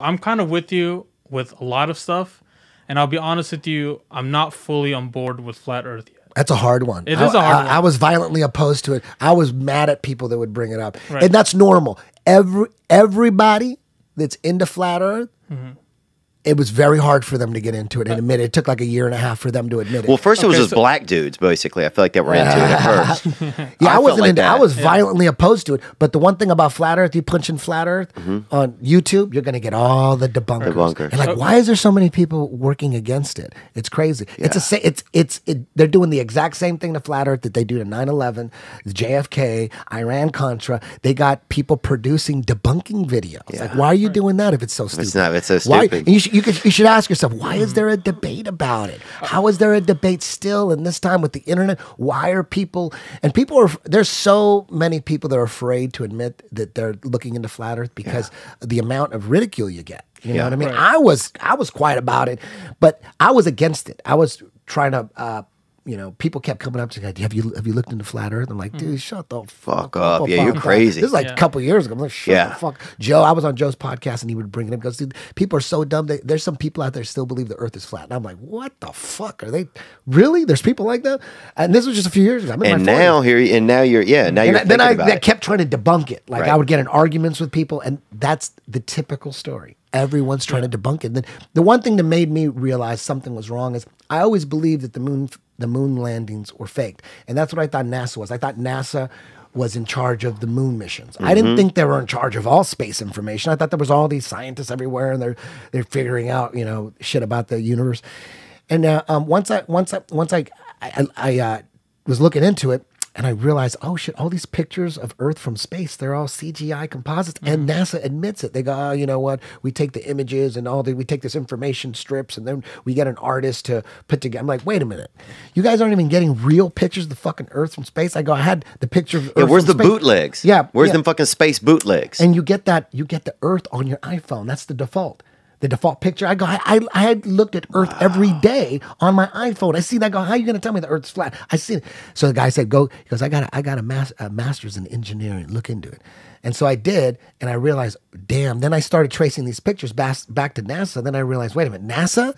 I'm kind of with you with a lot of stuff, and I'll be honest with you, I'm not fully on board with flat Earth yet. That's a hard one. It I, is a hard I, one. I was violently opposed to it. I was mad at people that would bring it up, right. and that's normal. Every everybody that's into flat Earth. Mm-hmm it was very hard for them to get into it and uh, admit it. It took like a year and a half for them to admit it. Well, first it was just black dudes, basically. I feel like that were into it at first. yeah, I, I wasn't. Like into, I was Yeah. violently opposed to it. But the one thing about flat Earth, you punch in flat Earth mm-hmm. on YouTube, you're gonna get all the debunkers. Debunkers. And like, oh. why is there so many people working against it? It's crazy. It's a. sa- It's it's it, they're doing the exact same thing to flat Earth that they do to 9/11, JFK, Iran Contra. They got people producing debunking videos. Like, why are you doing that if it's so stupid? not- it's so Why? stupid. And you should, you, could, you should ask yourself, why is mm. there a debate about it? How is there a debate still in this time with the internet? Why are people, and people are, there's so many people that are afraid to admit that they're looking into flat earth because yeah. the amount of ridicule you get. You yeah, know what I mean? Right. I was I was quiet about it, but I was against it. I was trying to uh, you know, people kept coming up to me like, "Have you have you looked into flat Earth?" I'm like, mm-hmm. "Dude, shut the fuck up! up yeah, you're crazy." This is like yeah. a couple years ago. I'm like, "Shut yeah. the fuck, Joe." I was on Joe's podcast and he would bring it up because dude, people are so dumb. there's some people out there still believe the Earth is flat, and I'm like, "What the fuck are they really?" There's people like that, and this was just a few years ago. I'm and now 40s. here, and now you're yeah, now you're. then I, I kept trying to debunk it. Like right. I would get in arguments with people, and that's the typical story everyone's trying yeah. to debunk it. Then the one thing that made me realize something was wrong is I always believed that the moon the moon landings were faked. And that's what I thought NASA was. I thought NASA was in charge of the moon missions. Mm-hmm. I didn't mm-hmm. think they were in charge of all space information. I thought there was all these scientists everywhere and they're they're figuring out, you know, shit about the universe. And uh, um, once I once I once I I, I uh, was looking into it, and I realized, oh shit, all these pictures of Earth from space, they're all CGI composites. Mm. And mm-hmm. NASA admits it. They go, oh, you know what? We take the images and all the, we take this information strips and then we get an artist to put together. I'm like, wait a minute. You guys aren't even getting real pictures of the fucking Earth from space. I go, I had the picture of Earth Yeah, where's the space. bootlegs? Yeah. Where's yeah. them fucking space bootlegs? And you get that, you get the Earth on your iPhone. That's the default the default picture. I go, I, I, I had looked at Earth wow. every day on my iPhone. I see that. I go, how are you going to tell me the Earth's flat? I see it. So the guy said, go, he goes, I got a, I got a, mas- a master's in engineering. Look into it. And so I did. And I realized, damn, then I started tracing these pictures back, back to NASA. Then I realized, wait a minute, NASA?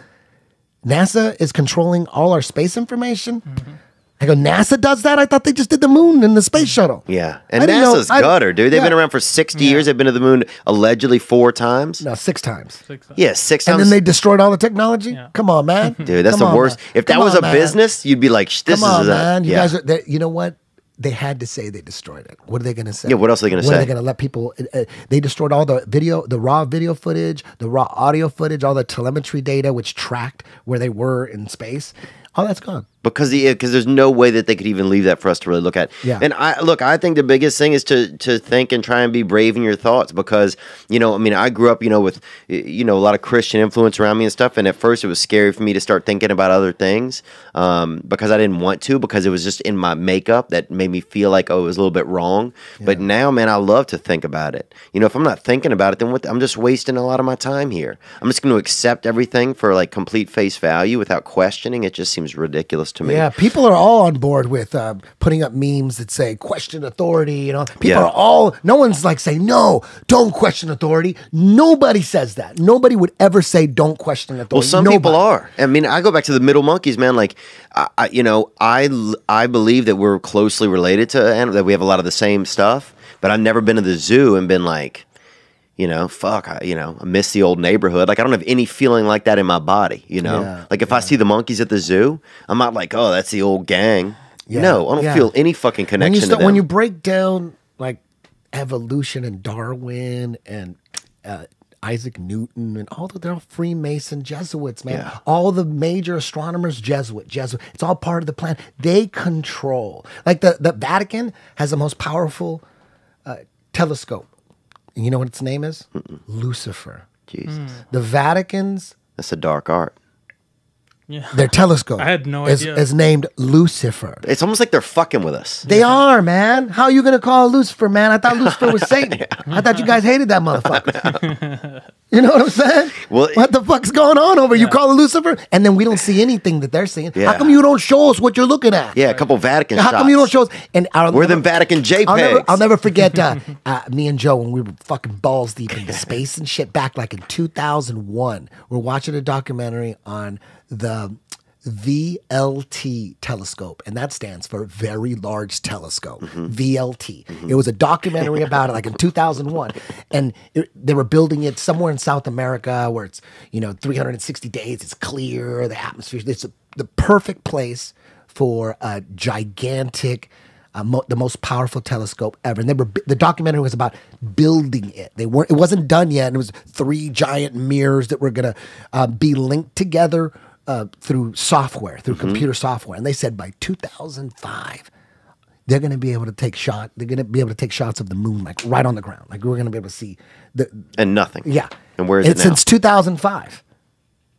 NASA is controlling all our space information? Mm-hmm. I go, NASA does that? I thought they just did the moon and the space shuttle. Yeah. And NASA's know, gutter, dude. They've yeah. been around for 60 yeah. years. They've been to the moon allegedly four times. No, six times. Six times. Yeah, six times. And then they destroyed all the technology? Yeah. Come on, man. Dude, that's Come the worst. Man. If that Come was on, a man. business, you'd be like, this on, is a. Man. You guys are, you know what? They had to say they destroyed it. What are they going to say? Yeah, what else are they going to say? Are they going to let people? Uh, uh, they destroyed all the video, the raw video footage, the raw audio footage, all the telemetry data, which tracked where they were in space. All that's gone because the because there's no way that they could even leave that for us to really look at. Yeah. And I look, I think the biggest thing is to to think and try and be brave in your thoughts because you know, I mean, I grew up, you know, with you know a lot of Christian influence around me and stuff, and at first it was scary for me to start thinking about other things um, because I didn't want to because it was just in my makeup that made me feel like oh it was a little bit wrong. Yeah. But now, man, I love to think about it. You know, if I'm not thinking about it, then what, I'm just wasting a lot of my time here. I'm just going to accept everything for like complete face value without questioning. It just seems ridiculous to me. Yeah, people are all on board with uh, putting up memes that say question authority. You know, people yeah. are all. No one's like saying no, don't question authority. Nobody says that. Nobody would ever say don't question authority. Well, some Nobody. people are. I mean, I go back to the middle monkeys, man. Like, I, I, you know, I I believe that we're closely related to animals. That we have a lot of the same stuff. But I've never been to the zoo and been like, you know, fuck, I, you know, I miss the old neighborhood. Like I don't have any feeling like that in my body, you know? Yeah, like if yeah. I see the monkeys at the zoo, I'm not like, oh, that's the old gang. Yeah, no, I don't feel any fucking connection when you, st- when you break down like evolution and Darwin and uh, Isaac Newton and all the, they're all Freemason Jesuits, man. Yeah. All the major astronomers, Jesuit, Jesuit. It's all part of the plan. They control. Like the, the Vatican has the most powerful uh, telescope and you know what its name is? Mm-mm. Lucifer. Jesus. The Vatican's. That's a dark art. Their telescope. I had no is, idea. Is named Lucifer. It's almost like they're fucking with us. They yeah. are, man. How are you gonna call Lucifer, man? I thought Lucifer was Satan. yeah. I thought you guys hated that motherfucker. you know what I'm saying? Well, what the fuck's going on over? Yeah. You call Lucifer, and then we don't see anything that they're seeing. How come you don't show us what you're looking at? Yeah, a couple Vatican. How shots. come you don't show us? And i we're never, them Vatican JPEGs. I'll never, I'll never forget uh, uh, me and Joe when we were fucking balls deep into space and shit back like in 2001. We're watching a documentary on the VLT telescope, and that stands for Very Large Telescope, mm -hmm. VLT. Mm -hmm. It was a documentary about it, like in 2001, and it, they were building it somewhere in South America, where it's you know 360 days, it's clear, the atmosphere, it's a, the perfect place for a gigantic. Uh, mo the most powerful telescope ever. And they were, the documentary was about building it. They weren't. It wasn't done yet. And it was three giant mirrors that were gonna uh, be linked together uh, through software, through mm -hmm. computer software, and they said by 2005 they're going to be able to take shot. They're going to be able to take shots of the moon, like right on the ground. Like we're going to be able to see the and nothing. Yeah. And where is it's, it now? Since 2005,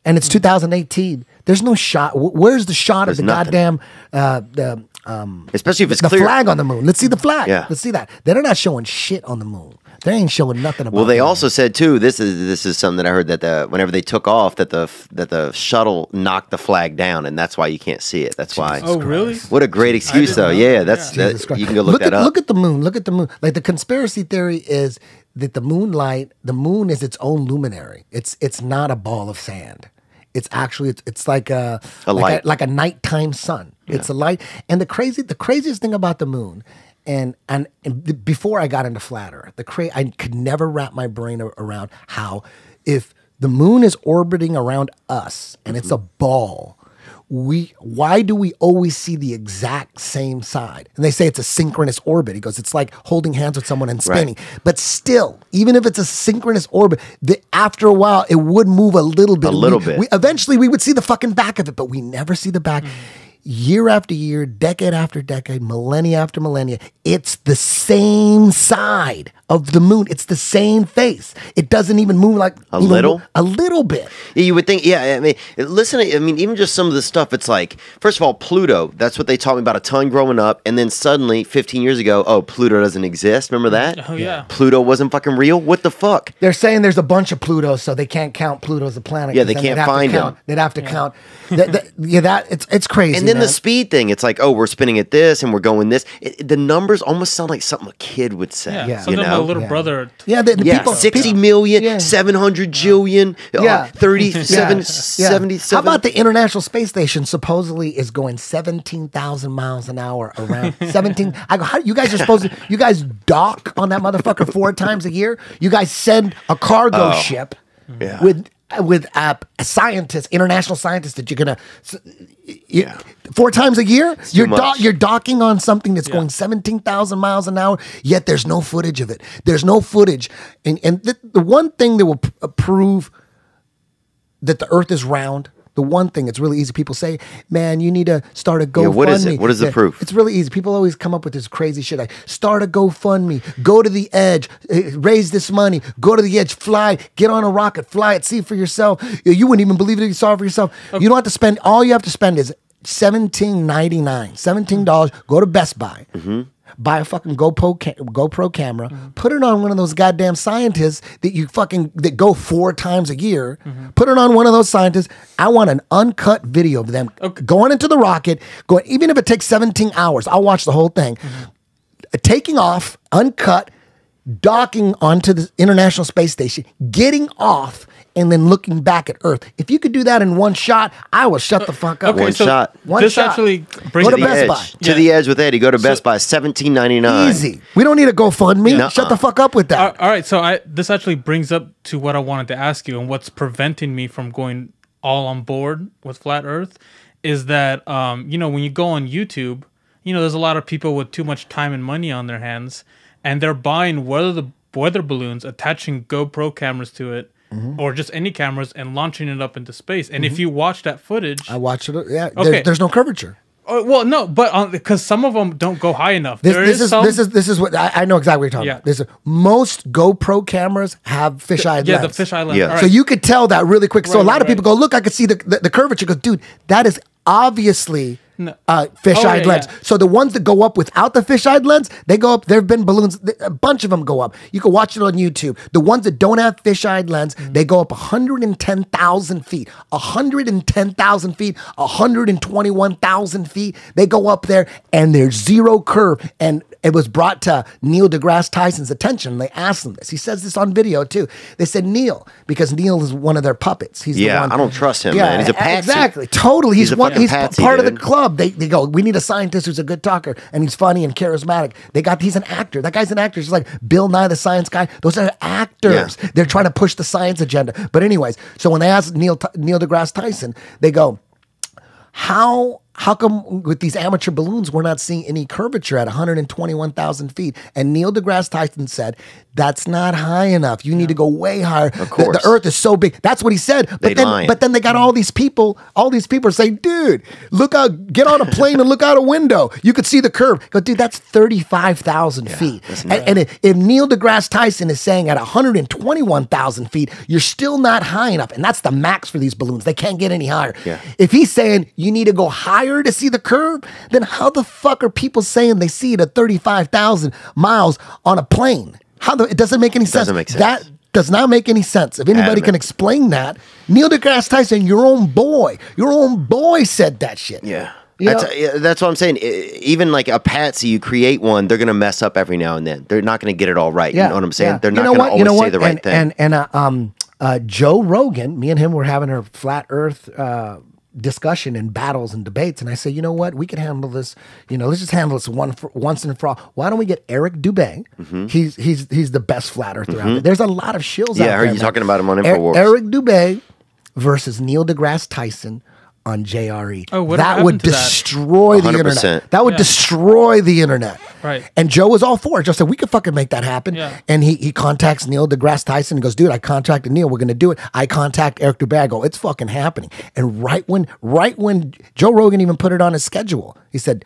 and it's hmm. 2018. There's no shot. Where's the shot There's of the nothing. goddamn uh, the um? Especially if it's the clear. flag on the moon. Let's see the flag. Yeah. Let's see that. They're not showing shit on the moon. They ain't showing nothing about. Well, they also said too. This is this is something that I heard that the whenever they took off that the that the shuttle knocked the flag down and that's why you can't see it. That's Jesus why. Oh, Christ. really? What a great excuse though. Yeah, that's That, you can go look, look that at, up. Look at the moon. Look at the moon. Like the conspiracy theory is that the moonlight, the moon is its own luminary. It's it's not a ball of sand. It's actually it's, it's like a, a like light. a like a nighttime sun. Yeah. It's a light. And the crazy the craziest thing about the moon and and, and before I got into flat Earth, the cra- I could never wrap my brain around how if the moon is orbiting around us and it's a mm-hmm. ball we why do we always see the exact same side and they say it's a synchronous orbit he goes it's like holding hands with someone and spinning right. but still even if it's a synchronous orbit the, after a while it would move a little bit a little we, bit we, eventually we would see the fucking back of it but we never see the back mm year after year, decade after decade, millennia after millennia, it's the same side of the moon. It's the same face. It doesn't even move like a little, a little bit. You would think, yeah. I mean, listen. I mean, even just some of the stuff. It's like, first of all, Pluto. That's what they taught me about a ton growing up, and then suddenly, 15 years ago, oh, Pluto doesn't exist. Remember that? Oh yeah. Pluto wasn't fucking real. What the fuck? They're saying there's a bunch of Plutos, so they can't count Pluto as a planet. Yeah, they can't find him. They'd have to count. yeah, that it's it's crazy then that. the speed thing, it's like, oh, we're spinning at this and we're going this. It, the numbers almost sound like something a kid would say. Yeah, yeah. you know? little yeah. brother. Yeah, the, the yeah. people. 60 million, yeah. 700 jillion, uh, yeah. Uh, 37, yeah. 77. How about the International Space Station supposedly is going 17,000 miles an hour around 17. I go, how, you guys are supposed to, you guys dock on that motherfucker four times a year. You guys send a cargo oh. ship. Yeah. with with uh, scientists, international scientists that you're gonna you, yeah. four times a year. It's you're do- you're docking on something that's yeah. going seventeen thousand miles an hour. Yet there's no footage of it. There's no footage, and and the one thing that will p- prove that the Earth is round the one thing. It's really easy. People say, "Man, you need to start a GoFundMe." Yeah, what is it? What is the yeah, proof? It's really easy. People always come up with this crazy shit like start a GoFundMe, go to the edge, uh, raise this money, go to the edge, fly, get on a rocket, fly it, see for yourself. Uh, you wouldn't even believe it if you saw it for yourself. Okay. You don't have to spend. All you have to spend is seventeen ninety nine, seventeen dollars. Go to Best Buy. Mm-hmm buy a fucking GoPro ca- GoPro camera, mm-hmm. put it on one of those goddamn scientists that you fucking that go four times a year. Mm-hmm. Put it on one of those scientists. I want an uncut video of them okay. going into the rocket. Going even if it takes 17 hours, I'll watch the whole thing. Mm-hmm. Uh, taking off, uncut, docking onto the International Space Station, getting off and then looking back at Earth. If you could do that in one shot, I will shut the fuck up. Okay, one so shot. One this shot. actually brings go to, Best edge. Buy. Yeah. To the edge with Eddie. Go to so, Best Buy. Seventeen ninety nine. Easy. We don't need a GoFundMe. Yeah. Shut the fuck up with that. All right. So I, this actually brings up to what I wanted to ask you and what's preventing me from going all on board with flat Earth is that um, you know when you go on YouTube, you know there's a lot of people with too much time and money on their hands, and they're buying the weather balloons, attaching GoPro cameras to it, Mm-hmm. or just any cameras and launching it up into space. And mm-hmm. if you watch that footage, I watch it. Yeah, okay. there's, there's no curvature. Uh, well, no, but because some of them don't go high enough. This, this is, is some... this is this is what I, I know exactly what you're talking yeah. about. This most GoPro cameras have fisheye yeah, lens. Yeah, the fisheye lens. Yeah. Right. So you could tell that really quick. Right, so a lot right, of people go, "Look, I could see the, the, the curvature." Because, dude, that is obviously no. uh, fisheye oh, yeah, lens. Yeah. So the ones that go up without the fisheye lens, they go up. There have been balloons, a bunch of them go up. You can watch it on YouTube. The ones that don't have fisheye lens, mm-hmm. they go up 110,000 feet, 110,000 feet, 121,000 feet. They go up there and there's zero curve. And it was brought to Neil deGrasse Tyson's attention. They asked him this. He says this on video too. They said Neil because Neil is one of their puppets. He's yeah. I don't trust him. Yeah, man. he's a patsy. Exactly. Totally. He's, he's one. He's patsy, part dude. of the club. They, they go. We need a scientist who's a good talker and he's funny and charismatic. They got. He's an actor. That guy's an actor. He's like Bill Nye the Science Guy. Those are actors. Yeah. They're trying to push the science agenda. But anyways, so when they asked Neil Neil deGrasse Tyson, they go, how how come with these amateur balloons we're not seeing any curvature at 121,000 feet? And Neil deGrasse Tyson said that's not high enough. You need yeah. to go way higher. Of course, the, the, Earth is so big. That's what he said. But they then, but then they got all these people. All these people say, "Dude, look out! Get on a plane and look out a window. You could see the curve." Go, dude. That's 35,000 yeah, feet. And, and if, if Neil deGrasse Tyson is saying at 121,000 feet, you're still not high enough, and that's the max for these balloons. They can't get any higher. Yeah. If he's saying you need to go higher to see the curve, then how the fuck are people saying they see it at 35,000 miles on a plane? How the, it doesn't make any sense. Doesn't make sense. That does not make any sense. If anybody can explain that, Neil deGrasse Tyson, your own boy, your own boy said that shit. Yeah. that's, that's what I'm saying. Even like a patsy, you create one, they're gonna mess up every now and then. They're not gonna get it all right. Yeah, you know what I'm saying? Yeah. They're you not gonna what? always you know say the right and, thing. And and uh, um, uh, Joe Rogan, me and him were having our flat Earth uh, discussion and battles and debates. And I say, you know what? We could handle this. You know, let's just handle this one for, once and for all. Why don't we get Eric Dubay? Mm-hmm. He's he's he's the best flat earther mm-hmm. there. There's a lot of shills yeah, out there. Yeah, I heard you talking about him on er, Infowars. Eric Dubay versus Neil deGrasse Tyson on JRE. Oh, what that would destroy that? the internet. That would yeah. destroy the internet. Right. And Joe was all for it. Joe said we could fucking make that happen. Yeah. And he he contacts Neil deGrasse Tyson and goes, dude, I contacted Neil. We're gonna do it. I contact Eric Dubago. It's fucking happening. And right when right when Joe Rogan even put it on his schedule, he said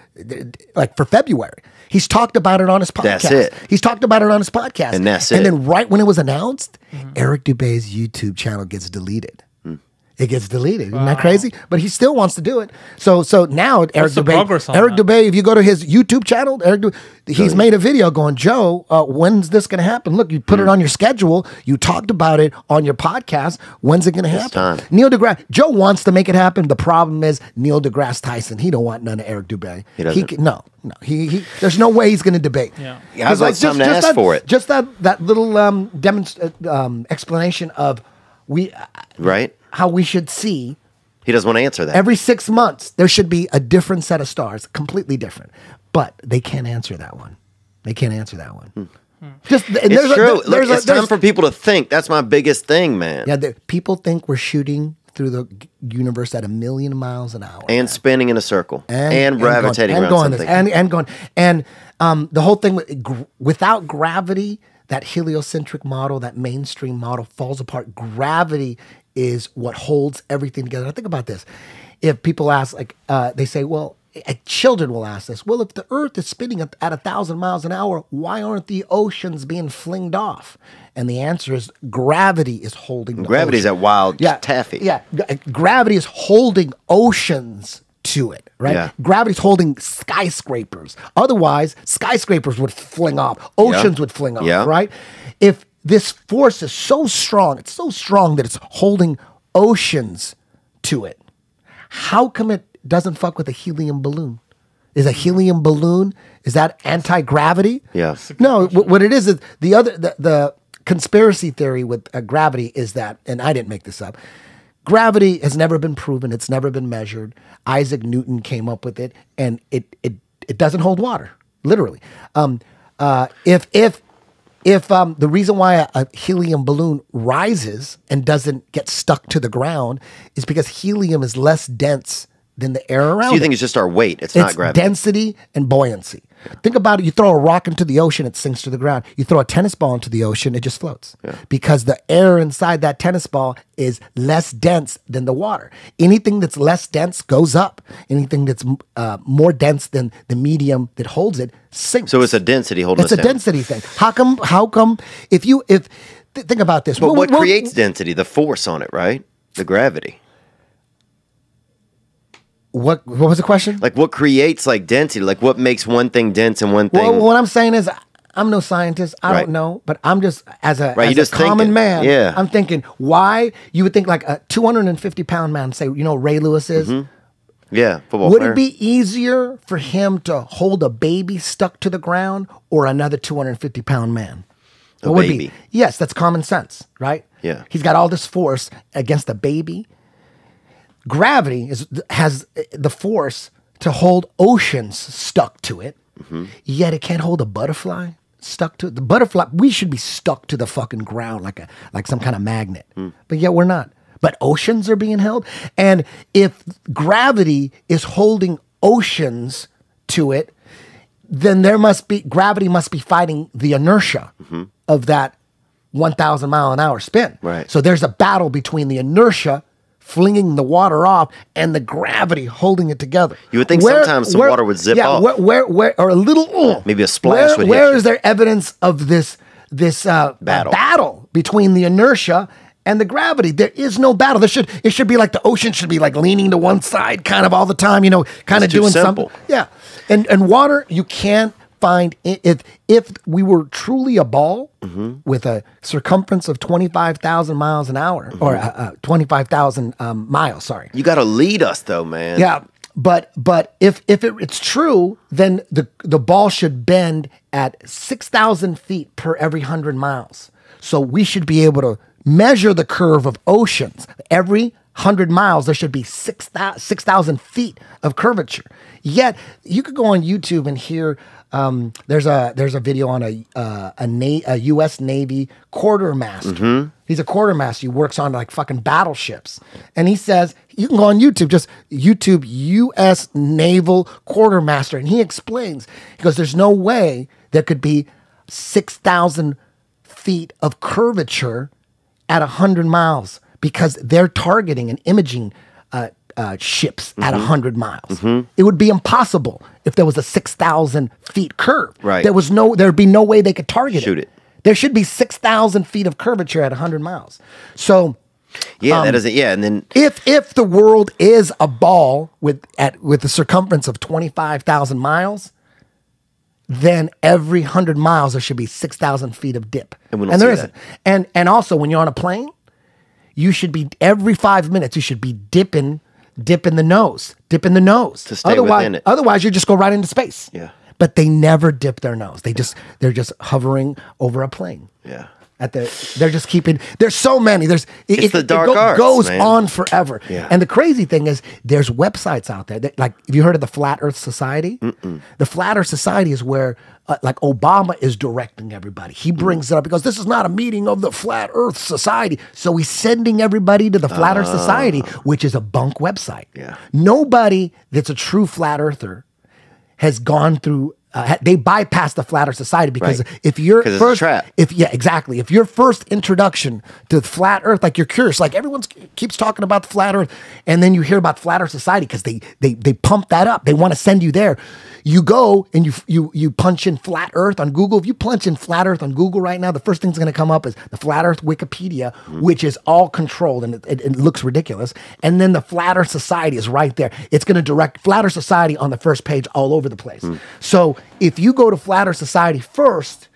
like for February. He's talked about it on his podcast. That's it. He's talked about it on his podcast. And that's it. And then right when it was announced, mm-hmm. Eric Dubay's YouTube channel gets deleted it gets deleted. Wow. Isn't that crazy? But he still wants to do it. So so now What's Eric Dubay. Eric that? if you go to his YouTube channel, Eric, he's made a video going, Joe, uh, when's this going to happen? Look, you put mm. it hmm. on your schedule. You talked about it on your podcast. When's it going to happen? Neil deGrasse, Joe wants to make it happen. The problem is Neil deGrasse Tyson. He don't want none of Eric Dubay. He doesn't. He, no, no. He, he there's no way he's going to debate. Yeah, yeah I was like, just, just to ask that, for it. Just that that little um, demonst- uh, um, explanation of we uh, right how we should see. He doesn't want to answer that. Every six months, there should be a different set of stars, completely different. But they can't answer that one. They can't answer that one. Hmm. hmm. Just it's there's true. A, there's Look, a, it's time for people to think. That's my biggest thing, man. Yeah, people think we're shooting through the universe at a million miles an hour and man. spinning in a circle and, and, and gravitating going, and around going something. and and going and um, the whole thing with, without gravity that heliocentric model that mainstream model falls apart gravity is what holds everything together. Now think about this. If people ask, like, uh, they say, well, eh, children will ask this. Well, if the earth is spinning at a thousand miles an hour, why aren't the oceans being flinged off? And the answer is gravity is holding. Gravity is that wild yeah, taffy. Yeah, eh, gravity is holding oceans to it, right? Yeah. Gravity's holding skyscrapers. Otherwise, skyscrapers would fling off, oceans yeah. would fling off, yeah. right? If this force is so strong, it's so strong that it's holding oceans to it. How come it doesn't fuck with a helium balloon? Is a hmm. helium balloon is that anti gravity? Yes. No. what it is is the other the, the conspiracy theory with uh, gravity is that, and I didn't make this up. Gravity has never been proven. It's never been measured. Isaac Newton came up with it, and it it it doesn't hold water, literally. Um, uh, if if if um, the reason why a, helium balloon rises and doesn't get stuck to the ground is because helium is less dense than the air around. So you think it. it's just our weight? It's, it's not gravity. Density and buoyancy. Think about it. You throw a rock into the ocean, it sinks to the ground. You throw a tennis ball into the ocean, it just floats yeah. because the air inside that tennis ball is less dense than the water. Anything that's less dense goes up. Anything that's uh, more dense than the medium that holds it sinks. So it's a density holding. It's a down. density thing. How come? How come? If you if th think about this, but what, what, what creates density? The force on it, right? The gravity what what was the question? Like what creates like density? Like what makes one thing dense and one thing? Well, what I'm saying is I'm no scientist. I right. don't know, but I'm just as a, right, as a common thinking. man. Yeah. I'm thinking why you would think like a 250 pound man say you know Ray Lewis is. Mm-hmm. Yeah, football. Would player. it be easier for him to hold a baby stuck to the ground or another 250 pound man? It would baby. be. Yes, that's common sense, right? Yeah. He's got all this force against a baby gravity is has the force to hold oceans stuck to it, mm-hmm. yet it can't hold a butterfly stuck to it. The butterfly, we should be stuck to the fucking ground like a like some kind of magnet, mm. but yet we're not. But oceans are being held, and if gravity is holding oceans to it, then there must be gravity must be fighting the inertia mm-hmm. of that 1,000 mile an hour spin. Right. So there's a battle between the inertia flinging the water off and the gravity holding it together. You would think where, sometimes the where, water would zip yeah, off. Where, where, where, or a little, uh, maybe a splash where, Where is there evidence of this, this uh, battle. battle between the inertia and the gravity. There is no battle. There should it should be like the ocean should be like leaning to one side kind of all the time, you know, kind it's of doing simple. something. Yeah. And and water, you can't find if if we were truly a ball mm-hmm. with a circumference of twenty five thousand miles an hour mm-hmm. or uh, uh, twenty five thousand um, miles. Sorry, you got to lead us though, man. Yeah, but but if if it, it's true, then the the ball should bend at six thousand feet per every hundred miles. So we should be able to measure the curve of oceans every 100 miles, there should be 6,000 6, feet of curvature. Yet you could go on YouTube and hear um, there's a there's a video on a uh, a, Na a U.S. Navy quartermaster. Mm -hmm. He's a quartermaster. He works on like fucking battleships, and he says you can go on YouTube, just YouTube U.S. Naval quartermaster, and he explains he goes, "There's no way there could be six thousand feet of curvature at hundred miles." because they're targeting and imaging uh, uh, ships mm-hmm. at 100 miles. Mm-hmm. It would be impossible if there was a 6,000 feet curve. Right. There was no, there'd be no way they could target Shoot it. it. There should be 6,000 feet of curvature at 100 miles. So, yeah, um, that doesn't. Yeah, and then if if the world is a ball with at with a circumference of twenty five thousand miles, then every hundred miles there should be six thousand feet of dip, and, and there isn't. That. And and also when you're on a plane, you should be every five minutes you should be dipping dipping the nose dipping the nose to stay otherwise, within it. otherwise you just go right into space yeah but they never dip their nose they just they're just hovering over a plane yeah at the they're just keeping there's so many there's it, it's it, the dark it go, arts, goes man. on forever yeah. and the crazy thing is there's websites out there that like have you heard of the flat earth society mm -mm. the flat earth society is where uh, like obama is directing everybody he mm. brings mm. it up because this is not a meeting of the flat earth society so he's sending everybody to the flat uh. earth society ah. which is a bunk website yeah. nobody that's a true flat earther has gone through uh, they bypass the flatter society because right. if you're first, if yeah, exactly, if your first introduction to flat Earth, like you're curious, like everyone keeps talking about the flat Earth, and then you hear about flatter society because they they they pump that up. They want to send you there. You go and you you you punch in flat Earth on Google. If you punch in flat Earth on Google right now, the first thing that's going to come up is the flat Earth Wikipedia, mm which is all controlled and it, it, it looks ridiculous. And then the flatter society is right there. It's going to direct flatter society on the first page all over the place. Mm So if you go to Flat Earth Society first,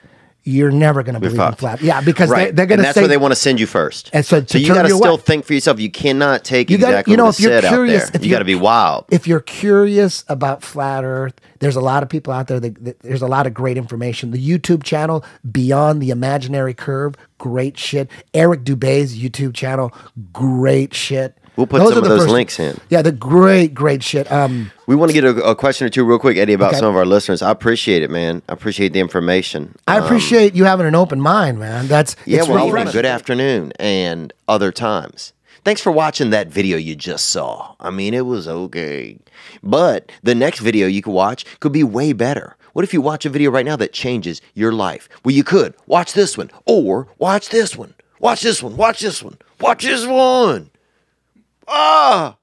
you're never going to believe in flat. Yeah, because right. they, are going to. That's say, where they want to send you first. And so, to so you got to still think for yourself. You cannot take you gotta, exactly you know, if you're curious, If you got to be wild. If you're curious about flat Earth, there's a lot of people out there. That, that, there's a lot of great information. The YouTube channel Beyond the Imaginary Curve, great shit. Eric Dubay's YouTube channel, great shit. We'll put those some of those links in. Yeah, the great, great shit. Um, we want to get a, a, question or two real quick, Eddie, about okay. some of our listeners. I appreciate it, man. I appreciate the information. I um, appreciate you having an open mind, man. That's yeah. well, really good afternoon and other times. Thanks for watching that video you just saw. I mean, it was okay, but the next video you could watch could be way better. What if you watch a video right now that changes your life? Well, you could watch this one or Watch this one. Watch this one. Watch this one. Watch this one. Ah!